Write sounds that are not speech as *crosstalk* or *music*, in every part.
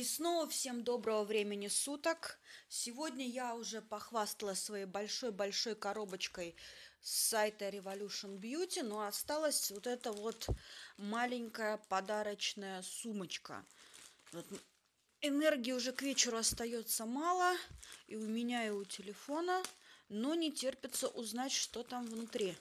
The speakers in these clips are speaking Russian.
И снова всем доброго времени суток. Сегодня я уже похвастала своей большой-большой коробочкой с сайта Revolution Beauty, но осталась вот эта вот маленькая подарочная сумочка. Вот. Энергии уже к вечеру остается мало, и у меня, и у телефона, но не терпится узнать, что там внутри.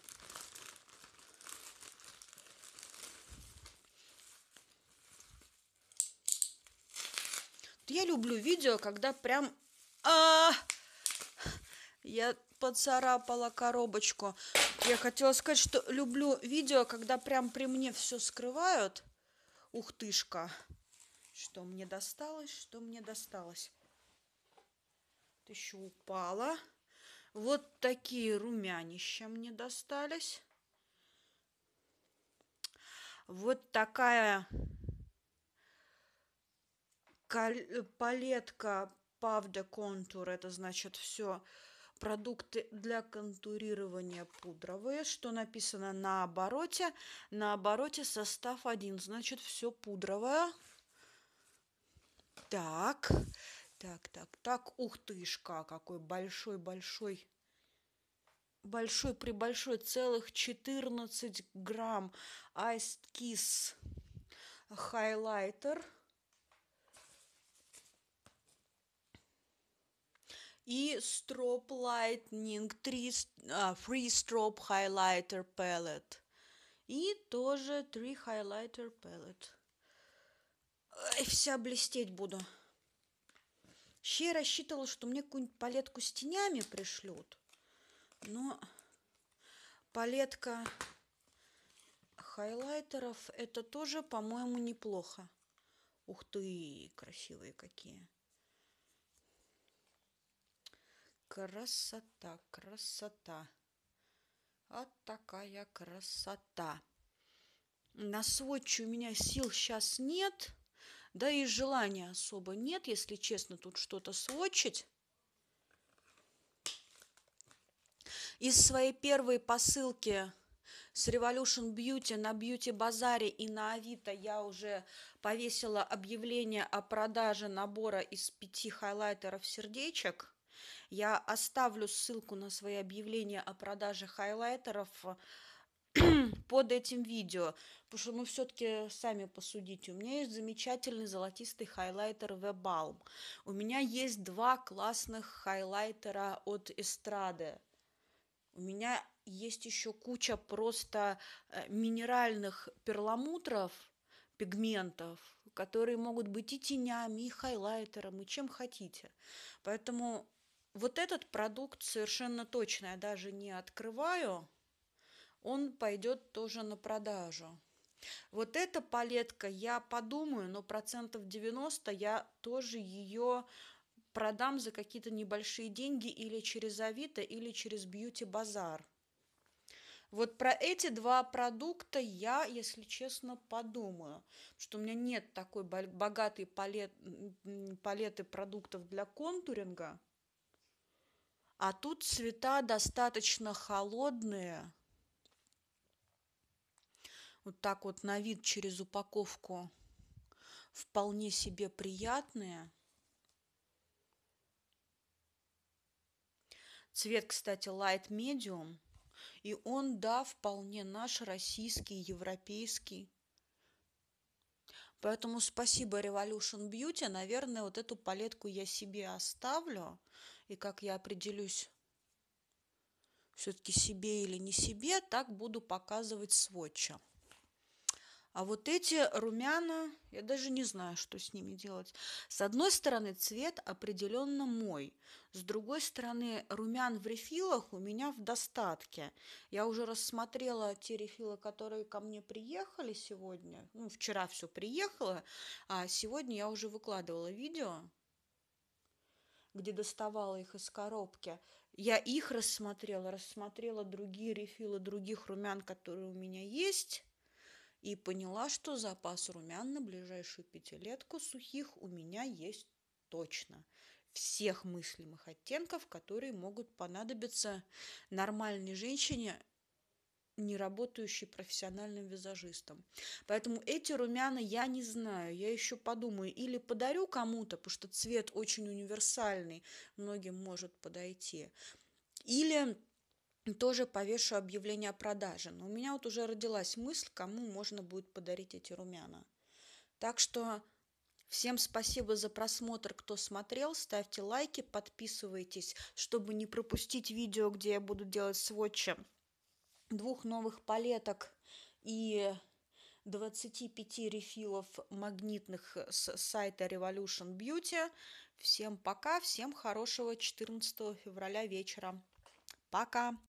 Я люблю видео, когда прям... А -а -а! Я поцарапала коробочку. Я хотела сказать, что люблю видео, когда прям при мне все скрывают. Ух тышка. Что мне досталось, что мне досталось. Ты еще упала. Вот такие румянища мне достались. Вот такая Э, палетка Павда контур, это значит все продукты для контурирования пудровые, что написано на обороте. На обороте состав один, значит, все пудровое. Так, так, так, так. Ух тышка какой большой-большой. Большой при большой целых 14 грамм Ice Kiss highlighter и Strobe Lightning 3, а, Free Strobe Highlighter Palette. И тоже 3 Highlighter Palette. Ой, вся блестеть буду. Еще я рассчитывала, что мне какую-нибудь палетку с тенями пришлют. Но палетка хайлайтеров это тоже, по-моему, неплохо. Ух ты, красивые какие. Красота, красота. Вот такая красота. На сводчи у меня сил сейчас нет, да и желания особо нет, если честно, тут что-то сводчить. Из своей первой посылки с Revolution Beauty на Beauty Базаре и на Авито я уже повесила объявление о продаже набора из пяти хайлайтеров сердечек – я оставлю ссылку на свои объявления о продаже хайлайтеров э, *clears throat* под этим видео, потому что, ну, все-таки сами посудите. У меня есть замечательный золотистый хайлайтер Webbalm. У меня есть два классных хайлайтера от эстрады. У меня есть еще куча просто э, минеральных перламутров, пигментов, которые могут быть и тенями, и хайлайтером, и чем хотите. Поэтому вот этот продукт совершенно точно я даже не открываю, он пойдет тоже на продажу. Вот эта палетка, я подумаю, но процентов 90 я тоже ее продам за какие-то небольшие деньги или через Авито, или через Бьюти Базар. Вот про эти два продукта я, если честно, подумаю, что у меня нет такой богатой палет, палеты продуктов для контуринга – а тут цвета достаточно холодные. Вот так вот на вид через упаковку вполне себе приятные. Цвет, кстати, light medium. И он, да, вполне наш, российский, европейский. Поэтому спасибо Revolution Beauty. Наверное, вот эту палетку я себе оставлю и как я определюсь все-таки себе или не себе, так буду показывать сводча. А вот эти румяна, я даже не знаю, что с ними делать. С одной стороны, цвет определенно мой. С другой стороны, румян в рефилах у меня в достатке. Я уже рассмотрела те рефилы, которые ко мне приехали сегодня. Ну, вчера все приехало, а сегодня я уже выкладывала видео где доставала их из коробки. Я их рассмотрела, рассмотрела другие рефилы других румян, которые у меня есть, и поняла, что запас румян на ближайшую пятилетку сухих у меня есть точно всех мыслимых оттенков, которые могут понадобиться нормальной женщине не работающий профессиональным визажистом. Поэтому эти румяна я не знаю, я еще подумаю. Или подарю кому-то, потому что цвет очень универсальный, многим может подойти. Или тоже повешу объявление о продаже. Но у меня вот уже родилась мысль, кому можно будет подарить эти румяна. Так что Всем спасибо за просмотр, кто смотрел. Ставьте лайки, подписывайтесь, чтобы не пропустить видео, где я буду делать сводчи двух новых палеток и 25 рефилов магнитных с сайта Revolution Beauty. Всем пока, всем хорошего 14 февраля вечера. Пока!